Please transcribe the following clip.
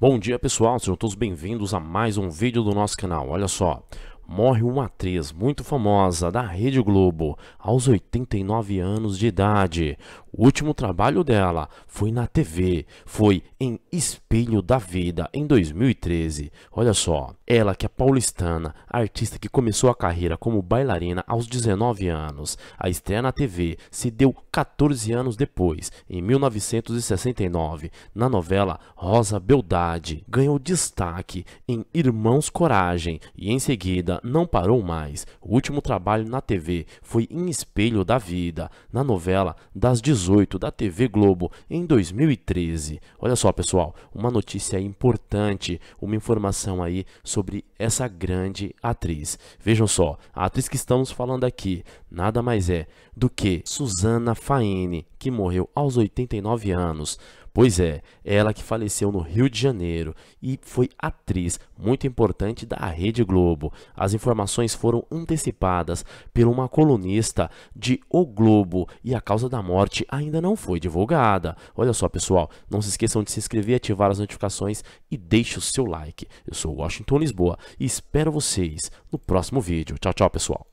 Bom dia pessoal, sejam todos bem-vindos a mais um vídeo do nosso canal. Olha só, morre uma atriz muito famosa da Rede Globo aos 89 anos de idade. O último trabalho dela foi na TV, foi em Espelho da Vida, em 2013. Olha só, ela que é paulistana, artista que começou a carreira como bailarina aos 19 anos. A estreia na TV se deu 14 anos depois, em 1969, na novela Rosa Beldade. Ganhou destaque em Irmãos Coragem e em seguida não parou mais. O último trabalho na TV foi em Espelho da Vida, na novela das 18 18 da TV Globo em 2013. Olha só, pessoal, uma notícia importante, uma informação aí sobre essa grande atriz. Vejam só, a atriz que estamos falando aqui nada mais é do que Susana Faine, que morreu aos 89 anos. Pois é, é, ela que faleceu no Rio de Janeiro e foi atriz muito importante da Rede Globo. As informações foram antecipadas por uma colunista de O Globo e a causa da morte ainda não foi divulgada. Olha só, pessoal, não se esqueçam de se inscrever, ativar as notificações e deixe o seu like. Eu sou Washington Lisboa e espero vocês no próximo vídeo. Tchau, tchau, pessoal.